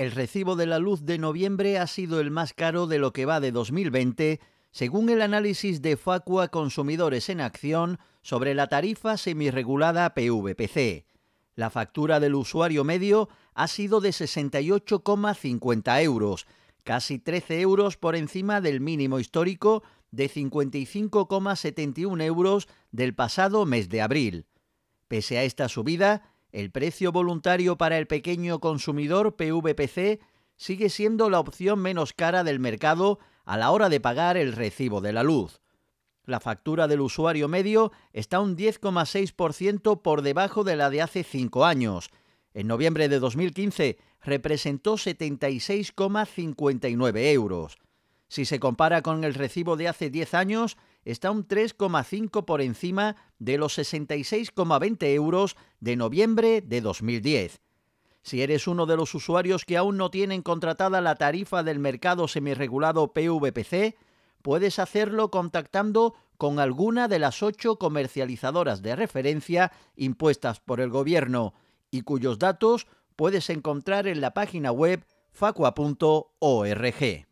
El recibo de la luz de noviembre ha sido el más caro de lo que va de 2020, según el análisis de Facua Consumidores en Acción sobre la tarifa semirregulada PVPC. La factura del usuario medio ha sido de 68,50 euros, casi 13 euros por encima del mínimo histórico de 55,71 euros del pasado mes de abril. Pese a esta subida, el precio voluntario para el pequeño consumidor PVPC sigue siendo la opción menos cara del mercado a la hora de pagar el recibo de la luz. La factura del usuario medio está un 10,6% por debajo de la de hace cinco años. En noviembre de 2015 representó 76,59 euros. Si se compara con el recibo de hace 10 años, está un 3,5 por encima de los 66,20 euros de noviembre de 2010. Si eres uno de los usuarios que aún no tienen contratada la tarifa del mercado semirregulado PVPC, puedes hacerlo contactando con alguna de las ocho comercializadoras de referencia impuestas por el gobierno y cuyos datos puedes encontrar en la página web facua.org.